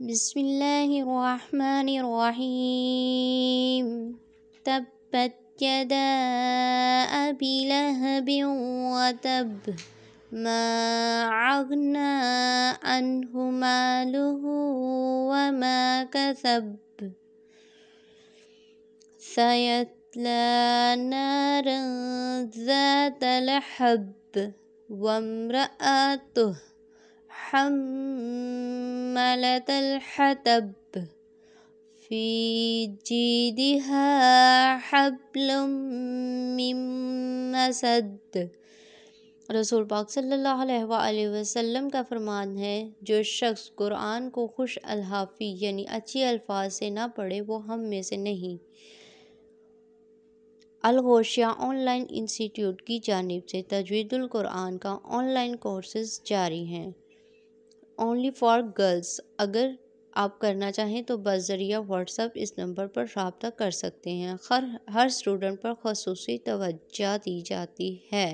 بسم الله الرحمن الرحيم تبت يدا أبي لهب وتب ما أغنى عنه ماله وما كسب سيتلى نارا ذات لحب وامرأته حم فی جیدها حبل من مسد رسول پاک صلی اللہ علیہ وآلہ وسلم کا فرمان ہے جو شخص قرآن کو خوش الحافی یعنی اچھی الفاظ سے نہ پڑھے وہ ہم میں سے نہیں الغوشیہ آن لائن انسٹیٹیوٹ کی جانب سے تجوید القرآن کا آن لائن کورسز جاری ہیں only for girls अगर आप करना चाहें तो बज़रिया व्हाट्सअप इस नंबर पर रबता कर सकते हैं हर हर स्टूडेंट पर खसूस तोज्जा दी जाती है